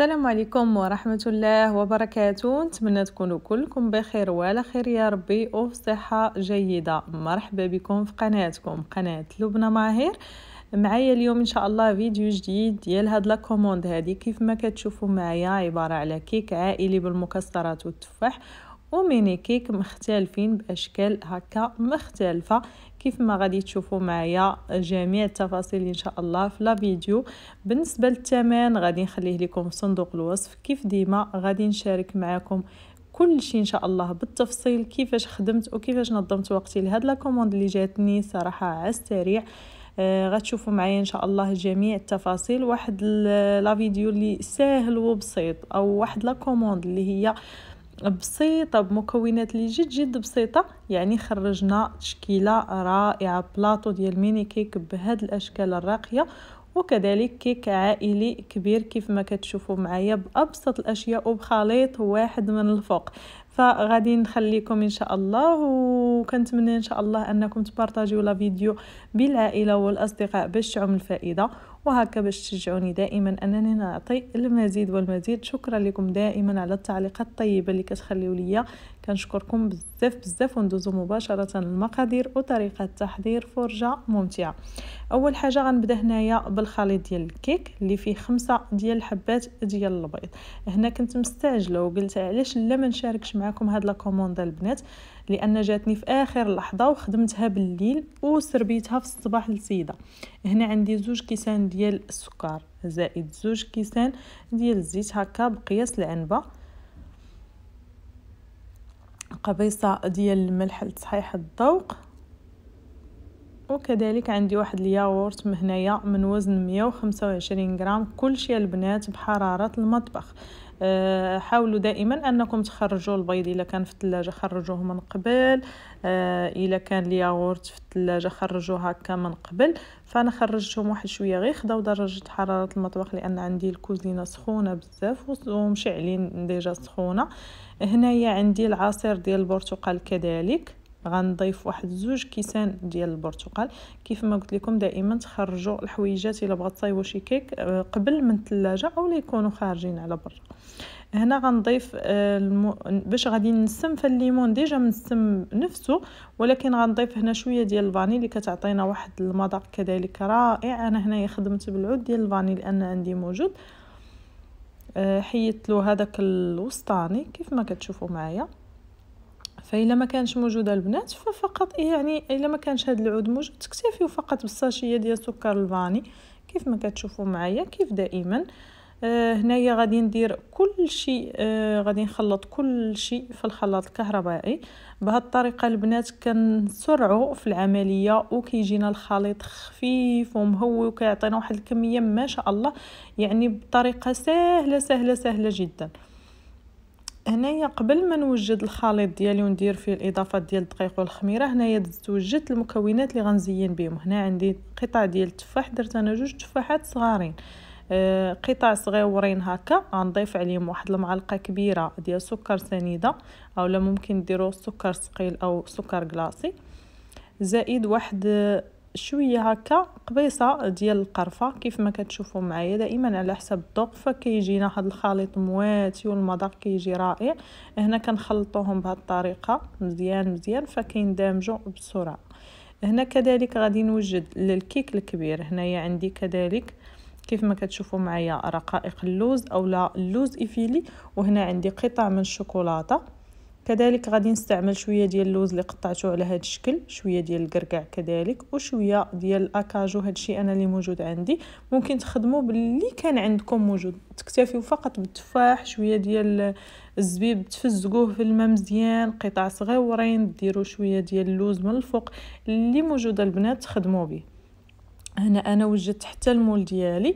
السلام عليكم ورحمة الله وبركاته نتمنى تكونوا كلكم بخير وعلى خير يا ربي وفي صحة جيدة مرحبا بكم في قناتكم قناة لبنى ماهر معايا اليوم ان شاء الله فيديو جديد ديال هاد لا كوموند هادي كيف ما كتشوفوا معايا عبارة على كيك عائلي بالمكسرات والتفاح وميني كيك مختلفين باشكال هكا مختلفه كيف ما غادي تشوفوا معايا جميع التفاصيل ان شاء الله في لا فيديو بالنسبه للثمن غادي نخليه لكم في صندوق الوصف كيف ديما غادي نشارك معكم كل شيء ان شاء الله بالتفصيل كيفاش خدمت وكيفاش نظمت وقتي لهاد لا كوموند اللي جاتني صراحه على السريع آه غتشوفوا معايا ان شاء الله جميع التفاصيل واحد لا فيديو اللي ساهل وبسيط او واحد لا كوموند اللي هي بسيطة بمكونات اللي جد جد بسيطة يعني خرجنا تشكيلة رائعة بلاطو ديال ميني كيك بهاد الأشكال الراقية وكذلك كيك عائلي كبير كيف ما كتشوفوا معايا بابسط الاشياء وبخليط واحد من الفوق فغادي نخليكم ان شاء الله وكنتمنى ان شاء الله انكم تبارطاجيو لا فيديو بالعائله والاصدقاء باش تعم الفائده وهكا باش تشجعوني دائما أنني نعطي المزيد والمزيد شكرا لكم دائما على التعليقات الطيبة اللي كتخليو ليا كنشكركم بزاف بزاف وندوزو مباشرة للمقادير وطريقة تحضير فرجة ممتعة أول حاجة غنبدا هنايا بالخليط ديال الكيك اللي فيه خمسة ديال الحبات ديال البيض هنا كنت مستعجلة وقلت علاش لا ما نشاركش معكم هاد لا كوموند البنات لان جاتني في اخر لحظه وخدمتها بالليل وسربيتها في الصباح للسيده هنا عندي زوج كيسان ديال السكر زائد زوج كيسان ديال الزيت هكا بقياس العنبه قبيصه ديال الملح لتصحيح الذوق وكذلك عندي واحد الياغورت من هنايا من وزن 125 غرام كلشي البنات بحراره المطبخ آه، حاولوا دائما انكم تخرجوا البيض الا كان في الثلاجه خرجوه من قبل آه، الا كان الياغورت في الثلاجه خرجوه هكا من قبل فانا خرجتهم واحد شويه غير خداو درجه حراره المطبخ لان عندي الكوزينه سخونه بزاف ومشعلين ديجا سخونه هنايا عندي العصير ديال البرتقال كذلك غنضيف واحد زوج كيسان ديال البرتقال كيف ما قلت لكم دائما تخرجوا الحويجات الا بغات تصايبوا شي كيك آه، قبل من الثلاجه اولا يكونوا خارجين على برا هنا غنضيف آه، المو... باش غادي نسم فالليمون ديجا منسم نفسه ولكن غنضيف هنا شويه ديال الفاني اللي كتعطينا واحد المذاق كذلك رائع انا هنايا خدمت بالعود ديال الفاني لان عندي موجود آه، حيت له هذاك الوسطاني كيف ما كتشوفوا معايا فإلا ما كانش موجوده البنات ففقط يعني إلا ما كانش هاد العود موجود تكتفيو فقط بالصاشية ديال سكر الفاني كيف ما كتشوفوا معايا كيف دائما آه هنايا غادي ندير كل شيء آه غادي نخلط كل شيء في الخلاط الكهربائي بهاد الطريقه البنات كنسرعوا في العمليه وكيجينا الخليط خفيف ومهوي وكيعطينا واحد الكميه ما شاء الله يعني بطريقه سهله سهله سهله جدا هنايا قبل ما نوجد الخليط ديالي وندير فيه الاضافات ديال الدقيق والخميره هنايا وجدت المكونات اللي غنزين بهم هنا عندي قطع ديال التفاح درت انا جوج تفاحات صغارين آه قطع صغيورين هكا غنضيف عليهم واحد المعلقه كبيره ديال سكر سنيده اولا ممكن ديروا سكر ثقيل او سكر كلاصي زائد واحد شويه هكا قبيصه ديال القرفه كيف ما كتشوفوا معايا دائما على حسب الذوق فكيجينا هاد الخليط مواتي والمذاق كيجي رائع هنا كنخلطوهم بهذه الطريقه مزيان مزيان فكيندمجوا بسرعه هنا كذلك غادي نوجد للكيك الكبير هنايا عندي كذلك كيف ما كتشوفوا معايا رقائق اللوز اولا اللوز ايفيلي وهنا عندي قطع من الشوكولاته كذلك غادي نستعمل شويه ديال اللوز اللي قطعته على هذا الشكل شويه ديال القرقع كذلك وشويه ديال الاكاجو هذا الشيء انا اللي موجود عندي ممكن تخدموا باللي كان عندكم موجود تكتفيوا فقط بالتفاح شويه ديال الزبيب تفزقوه في الماء مزيان قطع صغيورين ديروا شويه ديال اللوز من الفوق اللي موجوده البنات تخدموا به هنا انا وجدت حتى المول ديالي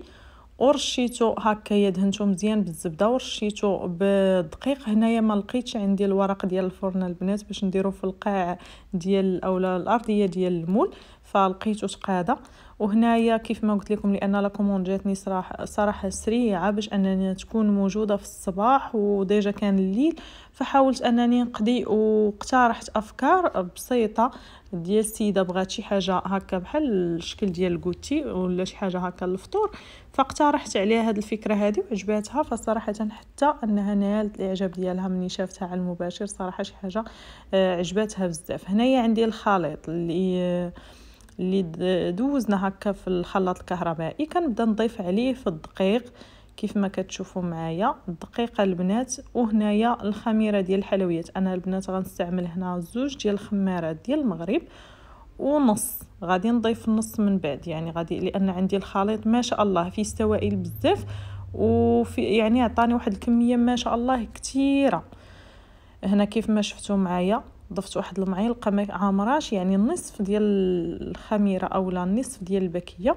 ورشيتو هكا دهنتو مزيان بالزبده ورشيتو بالدقيق هنايا ما لقيتش عندي الورق ديال الفرن البنات باش نديرو في القاع ديال اولا الارضيه ديال المول فلقيتو تقاده وهنايا كيف ما قلت لكم لان لا كوموند جاتني صراحه صراحه سريعه باش انني تكون موجوده في الصباح وديجا كان الليل فحاولت انني نقضي واقترحت افكار بسيطه ديال السيده بغات شي حاجه هكا بحال الشكل ديال الكوتي ولا شي حاجه هكا للفطور فاقترحت عليها هاد الفكره هذه وعجباتها فصراحه حتى انها نالت الاعجاب ديالها مني شافتها على المباشر صراحه شي حاجه آه، عجباتها بزاف هنايا عندي الخليط اللي اللي دوزنا هكا في الخلاط الكهربائي كنبدا نضيف عليه في الدقيق كيف ما كتشوفوا معايا الدقيقه البنات وهنايا الخميره ديال الحلويات انا البنات غنستعمل هنا زوج ديال الخمارات ديال المغرب ونص غادي نضيف النص من بعد يعني غادي لان عندي الخليط ما شاء الله فيه سوائل بزاف وفي يعني عطاني واحد الكميه ما شاء الله كثيره هنا كيف ما شفتوا معايا ضفت واحد المعلقه ما عامراش يعني النصف ديال الخميره اولا النصف ديال البكيه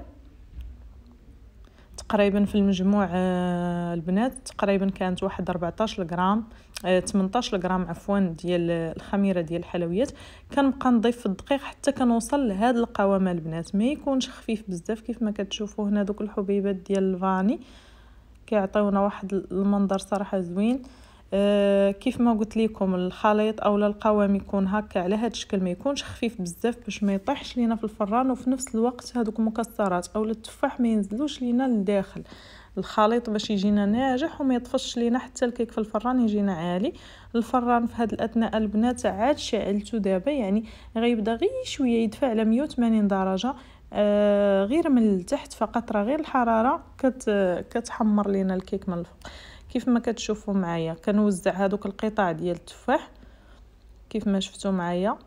تقريبا في المجموع آه، البنات تقريبا كانت واحد 14 غرام 18 غرام عفوا ديال الخميره ديال الحلويات كنبقى نضيف في الدقيق حتى كنوصل لهاد القوام البنات ما يكونش خفيف بزاف كيف ما كتشوفوا هنا دوك الحبيبات ديال الفاني كيعطيونا واحد المنظر صراحه زوين آه، كيف ما قلت لكم الخليط اولا القوام يكون هكا على هذا الشكل ما يكونش خفيف بزاف باش ما يطيحش لينا في الفران وفي نفس الوقت هذوك المكسرات اولا التفاح ما ينزلوش لينا لداخل الخليط باش يجينا ناجح وما يطفش لينا حتى الكيك في الفران يجينا عالي الفران في هاد الاثناء البنات عاد شعلته دابا يعني غيبدا غير شويه يدفع على 180 درجه آه، غير من التحت فقط راه غير الحراره كت كتحمر لينا الكيك من الفوق كيف ما كتشوفوا معايا كنوزع هذوك القطع ديال التفاح كيف ما شفتوا معايا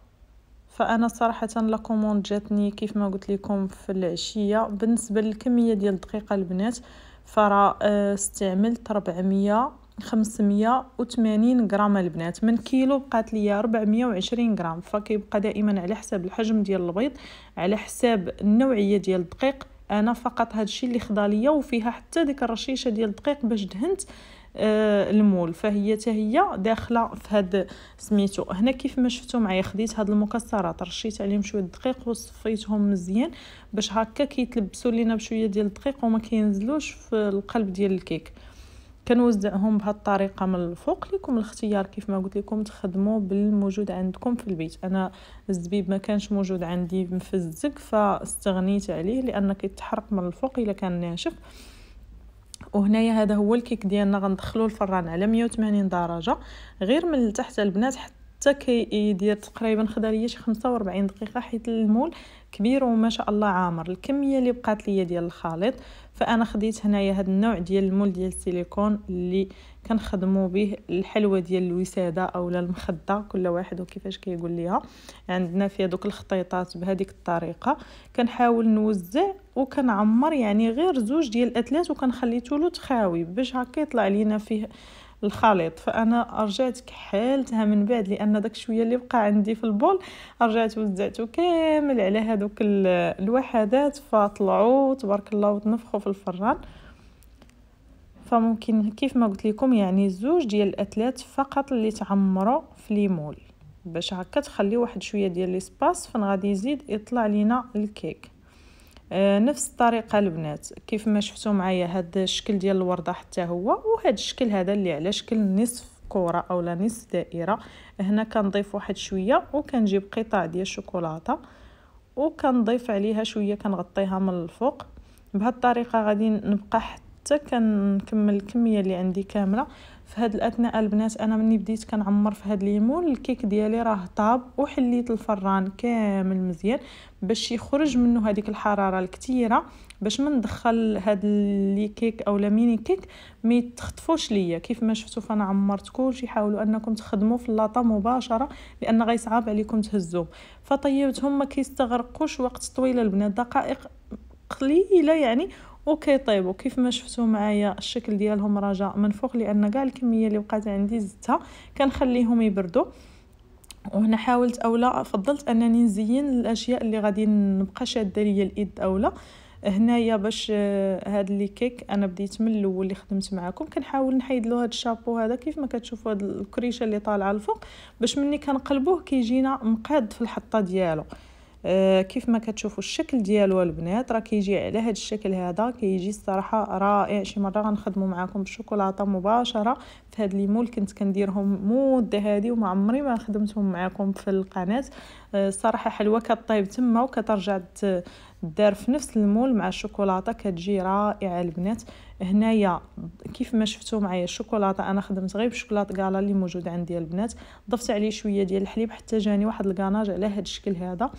فانا صراحه لا كوموند جاتني كيف ما قلت لكم في العشيه بالنسبه للكميه ديال الدقيقه البنات فرا آه، استعملت 400 580 غرام البنات من كيلو بقات ليا 420 غرام فكيبقى دائما على حساب الحجم ديال البيض على حساب النوعيه ديال الدقيق انا فقط هادشي اللي خدا ليا وفيها حتى ديك الرشيشه ديال الدقيق باش دهنت آه، المول فهي حتى هي داخله في هاد سميتو هنا كيف ما شفتوا معايا خديت هاد المكسرات رشيت عليهم شويه الدقيق وصفيتهم مزيان باش هكا كيتلبسوا لينا بشويه ديال الدقيق وما كينزلوش في القلب ديال الكيك كنوزعهم بهاد الطريقه من الفوق لكم الاختيار كيف ما قلت لكم تخدموا بالموجود عندكم في البيت انا الزبيب ما كانش موجود عندي مفزك فاستغنيت عليه لان كيتحرق من الفوق الا كان ناشف وهنايا هذا هو الكيك ديالنا غندخلو الفران على 180 درجه غير من التحت البنات حتى كيدير تقريبا خدا ليا شي 45 دقيقه حيت المول كبير وما شاء الله عامر الكميه اللي بقات ليا ديال الخليط فانا خديت هنايا هذا النوع ديال المول ديال السيليكون اللي كنخدموا به الحلوى ديال الوساده اولا المخده كل واحد وكيفاش كيقول كي ليها عندنا في دوك الخطيطات بهذيك الطريقه كنحاول نوزع وكنعمر يعني غير زوج ديال الاتلات وكنخليته له تخاوي باش هكا يطلع لينا فيه الخليط فانا رجعت كحالتها من بعد لان داك شويه اللي بقى عندي في البول رجعت وزعته كامل على هذوك الوحدات فطلعوا تبارك الله وتنفخوا في الفران فممكن كيف ما قلت لكم يعني زوج ديال الاتلات فقط اللي تعمروا في ليمول باش هكا تخلي واحد شويه ديال ليسباس فين غادي يزيد يطلع لينا الكيك آه، نفس الطريقه البنات كيف ما شفتوا معايا هذا الشكل ديال الورده حتى هو وهذا الشكل هذا اللي على شكل نصف كره اولا نصف دائره هنا كنضيف واحد شويه وكنجيب قطع ديال الشوكولاته وكنضيف عليها شويه كنغطيها من الفوق بهالطريقه الطريقه غادي نبقى حتى حتى كنكمل الكميه اللي عندي كامله في هاد الاثناء البنات انا مني بديت كنعمر في هاد الليمون الكيك ديالي راه طاب وحليت الفران كامل مزيان باش يخرج منه هذيك الحراره الكثيره باش ما ندخل هاد لي كيك اولا ميني كيك ما يتخطفوش ليا كيف ما شفتوا فانا عمرت كلشي حاولوا انكم تخدموا في اللاطه مباشره لان غيصعب عليكم تهزوه فطيبتهم ما كيستغرقوش وقت طويل البنات دقائق قليله يعني طيب وكيف ما شفتوا معايا الشكل ديالهم رجع فوق لان كاع الكميه اللي بقات عندي زدتها كنخليهم يبردوا وهنا حاولت اولا فضلت انني نزين الاشياء اللي غادي نبقى شاده ليا اليد اولا هنايا باش آه، هاد لي كيك انا بديت من الاول اللي خدمت معاكم كنحاول نحيد له هاد الشابو هذا كيف ما كتشوفوا هاد الكريشه اللي طالعه الفوق باش مني كنقلبوه كيجينا مقاد في الحطه ديالو آه، كيف ما كتشوفوا الشكل ديالو البنات راه كيجي على هذا الشكل هذا كيجي الصراحه رائع شي مره غنخدموا معكم بالشوكولاته مباشره في هاد لي مول كنت كنديرهم مده هذه وما عمري ما خدمتهم معكم في القناه آه، الصراحه حلوه كطيب تما وكترجع دار في نفس المول مع الشوكولاته كتجي رائعه البنات هنايا كيف ما شفتوا معايا الشوكولاته انا خدمت غير بالشوكولاته كالا اللي موجود عندي البنات ضفت عليه شويه ديال الحليب حتى جاني واحد الكاناج على هذا الشكل هذا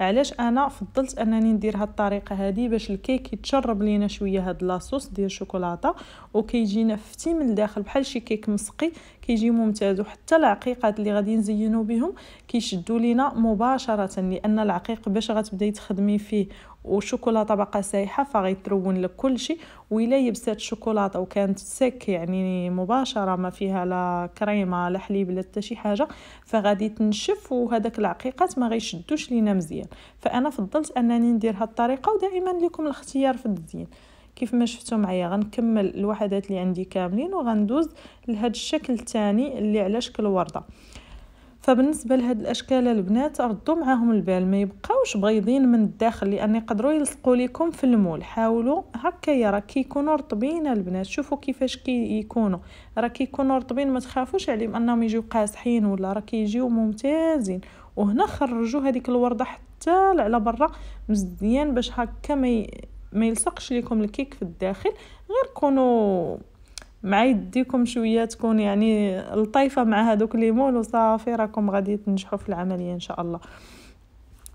علاش انا فضلت انني ندير هاد الطريقه هذه باش الكيك يتشرب لينا شويه هاد لاصوص ديال الشوكولاته وكيجينا فتي من الداخل بحال شي كيك مسقي كيجي ممتاز وحتى العقيقات اللي غادي نزينو بهم كيشدوا لينا مباشره لان العقيق باش غتبداي تخدمي فيه وشوكولاته باقا سايحه فغيترون لك كلشي ويلا يبسات الشوكولاته وكانت سك يعني مباشره ما فيها لا كريمه لا حليب لا حتى شي حاجه فغادي تنشف وهذاك العقيقات ما غيشدوش لينا مزيان فانا فضلت انني ندير هاد الطريقه ودائما لكم الاختيار في التزيين كيف ما شفتوا معايا غنكمل الوحدات اللي عندي كاملين وغندوز لهاد الشكل الثاني اللي على شكل ورده فبالنسبه لهاد الاشكال البنات ردوا معاهم البال ما يبقاوش بيضين من الداخل لان يقدروا يلصقوا لكم في المول حاولوا هكايا راه كيكونوا رطبين البنات شوفوا كيفاش كيكونوا راه كيكونوا رطبين ما تخافوش عليهم انهم يجيو قاسحين ولا راه كيجيو ممتازين وهنا خرجوا هذيك الورده حتى حتى على برا مزيان باش هكا ما ما يلصقش لكم الكيك في الداخل غير كونوا مع يديكم شويه تكون يعني لطيفه مع هذوك ليمون وصافي راكم غادي تنجحوا في العمليه ان شاء الله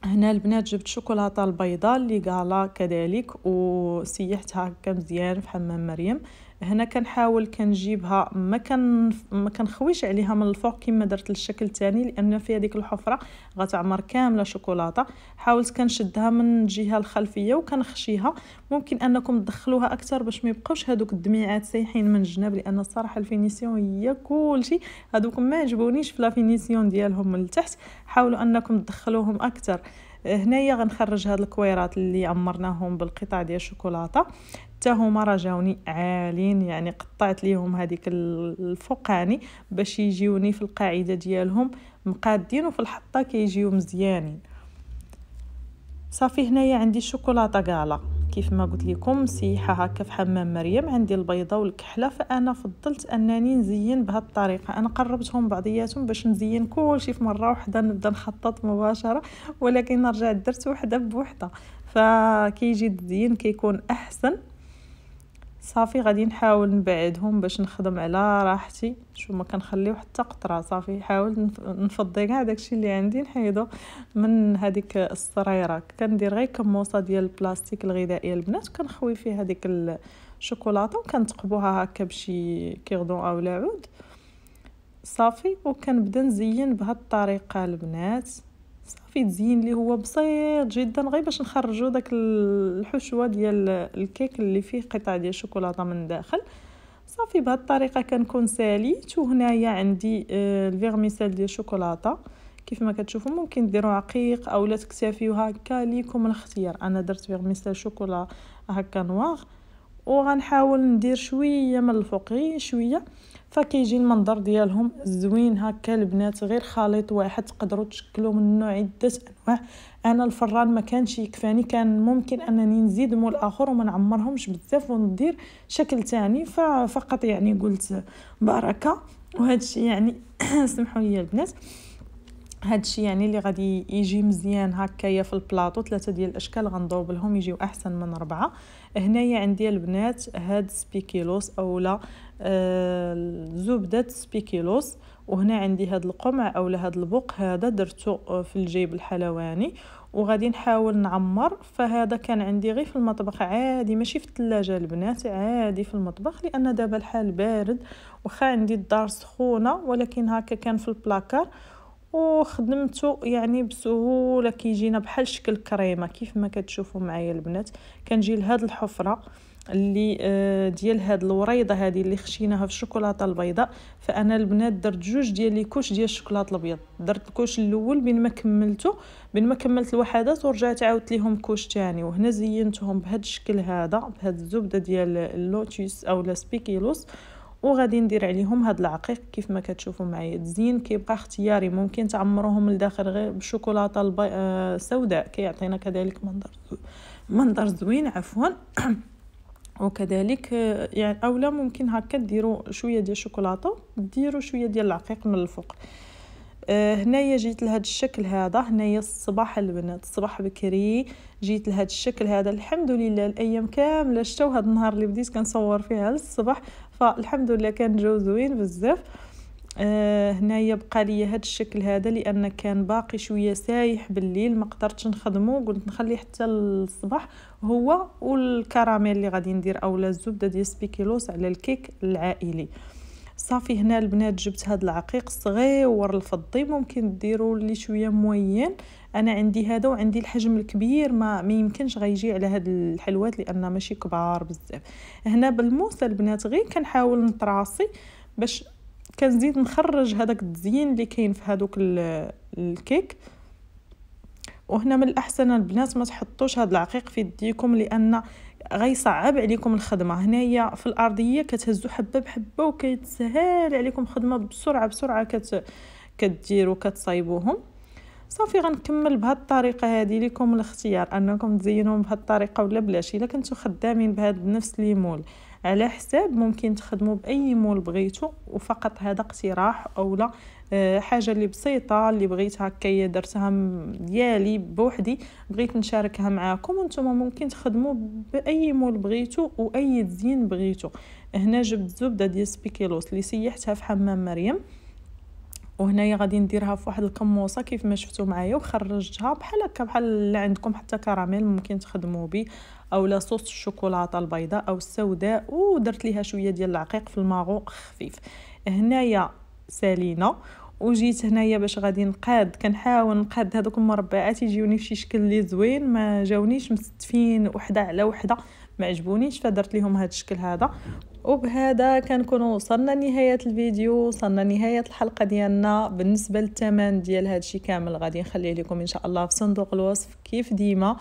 هنا البنات جبت شوكولاته البيضاء اللي قالا كذلك وسيحتها هكا مزيان في حمام مريم هنا كنحاول كنجيبها ما كان ما كنخويش عليها من الفوق كما درت للشكل الثاني لان في هذيك الحفره غتعمر كامله شوكولاته حاولت كنشدها من الجهه الخلفيه وكنخشيها ممكن انكم تدخلوها اكثر باش ما يبقاوش هذوك الدميعات سايحين من الجناب لان الصراحه الفينيسيون هي كلشي هذوك ما عجبونيش في لافينيسيون ديالهم من التحت حاولوا انكم تدخلوهم اكثر هنايا غنخرج هاد الكويرات اللي عمرناهم بالقطع ديال الشوكولاته حتى هما راه جاوني عالين يعني قطعت ليهم هذيك الفوقاني باش يجيوني في القاعده ديالهم مقادين وفي الحطه كيجيو مزيانين صافي هنايا عندي الشوكولاته كالا كيف ما قلت لكم سيحه هكا في حمام مريم عندي البيضه والكحله فانا فضلت انني نزين بهذه الطريقه انا قربتهم بعضياتهم باش نزين كلشي في مره وحده نبدا نخطط مباشره ولكن رجعت درت وحده بوحده فكيجي الزين كيكون احسن صافي غادي نحاول نبعدهم باش نخدم على راحتي شو ما كنخليو حتى قطره صافي نحاول نفضي كاع داكشي اللي عندي نحيدو من هذيك الصريره كندير غير كموصه ديال البلاستيك الغذائيه البنات كنخوي فيها هذيك الشوكولاته وكنثقبوها هكا بشي كيردون او عود صافي وكنبدا نزين بهاد الطريقه البنات صافي تزين لي هو بسيط جدا غير باش نخرجوا داك الحشوه ديال الكيك اللي فيه قطع ديال الشوكولاته من الداخل صافي بهذه الطريقه كنكون ساليت وهنايا عندي آه، الفيرميسيل ديال الشوكولاته كيف ما كتشوفوا ممكن ديروا عقيق اولا تكتفيو هكا ليكم الاختيار انا درت فيرميسيل شوكولا هكا نواغ وغنحاول ندير شويه من الفوق شويه فكيجي المنظر ديالهم زوين هكا البنات غير خليط واحد تقدروا تشكلوا منه عده انواع انا الفران ما كانش يكفاني كان ممكن انني نزيد مول اخر وما نعمرهمش بزاف وندير شكل تاني ففقط يعني قلت بركه وهذا الشيء يعني سمحوا لي البنات هادشي يعني اللي غادي يجي مزيان هكايا في البلاطو ثلاثه ديال الاشكال غنضوب لهم يجيو احسن من اربعه هنايا عندي البنات هاد سبيكيلوس اولا آه زبده سبيكيلوس وهنا عندي هاد القمع اولا هاد البوق هذا درته في الجيب الحلواني وغادي نحاول نعمر فهذا كان عندي غير في المطبخ عادي ماشي في الثلاجه البنات عادي في المطبخ لان دابا الحال بارد واخا عندي الدار سخونه ولكن هكا كان في البلاكار وخدمته يعني بسهوله كيجينا بحال شكل كريمه كيف ما كتشوفوا معايا البنات كنجي لهاد الحفره اللي آه، ديال هاد الوريضه هذه اللي خشيناها في الشوكولاته البيضاء فانا البنات درت جوج ديال لي كوش ديال الشوكولاته الابيض درت الكوش الاول بين ما كملته بين ما كملت الوحدات ورجعت عاودت ليهم كوش تاني وهنا زينتهم بهاد الشكل هذا بهاد الزبده ديال او لا سبيكيلوس وغادي ندير عليهم هاد العقيق كيف ما كتشوفوا معايا تزين كيبقى اختياري ممكن تعمروهم لداخل غير بالشوكولاته السوداء آه، كيعطينا كذلك منظر زو... منظر زوين عفوا وكذلك آه، يعني اولا ممكن هكا ديروا شويه ديال الشوكولاته ديروا شويه ديال العقيق من الفوق آه، هنايا جيت لهذا الشكل هذا هنايا الصباح البنات الصباح بكري جيت لهذا الشكل هذا الحمد لله الايام كامله شتو هاد النهار اللي بديت كنصور فيها الصباح فالحمد لله كان جو زوين بزاف آه هنايا بقى لي هاد الشكل هذا لان كان باقي شويه سايح بالليل ما قدرتش نخدمه قلت نخليه حتى الصباح هو والكراميل اللي غادي ندير اولا الزبده ديال سبيكيلوس على الكيك العائلي صافي هنا البنات جبت هذا العقيق صغير الفضي ممكن ديروا لي شويه موين انا عندي هذا وعندي الحجم الكبير ما ما يمكنش غيجي على هاد الحلوات لان ماشي كبار بزاف هنا بالموس البنات غير كنحاول نطراسي باش كنزيد نخرج هذاك التزيين اللي كاين في هذوك الكيك وهنا من الاحسن البنات ما تحطوش هاد العقيق في يديكم لان غيصعب عليكم الخدمه هنايا في الارضيه كتهزو حبه بحبه وكيتسهل عليكم الخدمه بسرعه بسرعه كت كديروا كتصايبوهم صافي غنكمل بهاد الطريقه هذه لكم الاختيار انكم تزينوهم بهاد الطريقه ولا بلاش الا كنتو خدامين بهاد نفس ليمول على حساب ممكن تخدموا باي مول بغيتو وفقط هذا اقتراح اولا آه، حاجه اللي بسيطه اللي بغيت هكايا درتها ديالي بوحدي بغيت نشاركها معاكم وانتم ممكن تخدموا باي مول بغيتو واي تزيين بغيتو هنا جبت زبده ديال سبيكيلوس اللي سيحتها في حمام مريم وهنايا غادي نديرها في واحد الكموصه كيف ما شفتوا معايا وخرجتها بحال هكا بحال اللي عندكم حتى كراميل ممكن تخدموا به اولا صوص الشوكولاته البيضاء او السوداء ودرت ليها شويه ديال العقيق في الماغو خفيف هنايا سالينا وجيت هنايا باش غادي نقاد كنحاول نقاد هذوك المربعات يجيوني فشي شكل لي زوين ما جاونيش مستفين وحده على وحده ما عجبونيش فدرت لهم هذا الشكل هذا وبهذا كنكون وصلنا لنهايه الفيديو وصلنا لنهايه الحلقه ديالنا بالنسبه للثمن ديال هذا الشيء كامل غادي نخليه لكم ان شاء الله في صندوق الوصف كيف ديما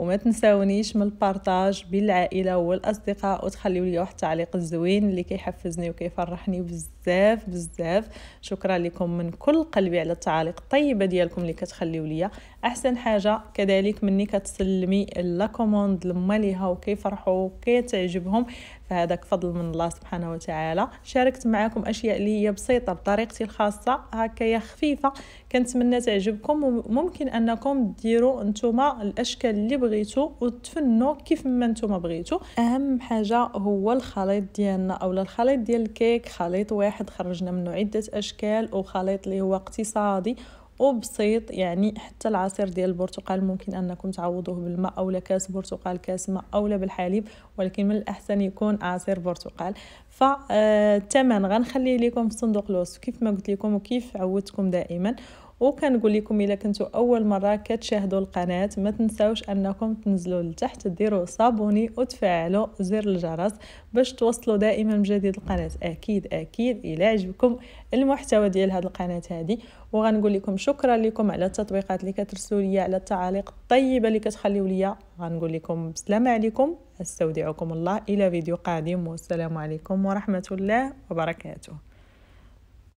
وما تنساونيش من البارطاج بالعائله والاصدقاء وتخليوا لي واحد التعليق الزوين اللي كيحفزني وكيفرحني بزاف بزاف شكرا لكم من كل قلبي على التعاليق الطيبه ديالكم اللي كتخليو ليا احسن حاجه كذلك مني كتسلمي لا كوموند لما ليها وكيفرحوا كيتعجبهم فهذاك فضل من الله سبحانه وتعالى شاركت معكم اشياء لي هي بسيطه بطريقتي الخاصه هكايا خفيفه كنتمنى تعجبكم وممكن انكم ديروا نتوما الاشكال اللي بغيتو وتفنوا كيف ما نتوما بغيتو اهم حاجه هو الخليط ديالنا اولا الخليط ديال الكيك خليط واحد خرجنا منه عده اشكال وخليط اللي هو اقتصادي وبسيط يعني حتى العصير ديال البرتقال ممكن انكم تعوضوه بالماء اولا كاس برتقال كاس ماء اولا بالحليب ولكن من الاحسن يكون عصير برتقال فالثمن آه، غنخليه لكم في صندوق الوصف كيف ما قلت لكم وكيف عودتكم دائما وكنقول لكم الا كنتو اول مره كتشاهدوا القناه ما تنساوش انكم تنزلوا لتحت ديروا صابوني وتفعلوا زر الجرس باش توصلوا دائما بجديد القناه اكيد اكيد الى عجبكم المحتوى ديال هذه القناه هذه وغنقول لكم شكرا لكم على التطبيقات اللي كترسلوا لي على التعاليق الطيبه اللي كتخليو لي غنقول لكم السلام عليكم استودعكم الله الى فيديو قادم والسلام عليكم ورحمه الله وبركاته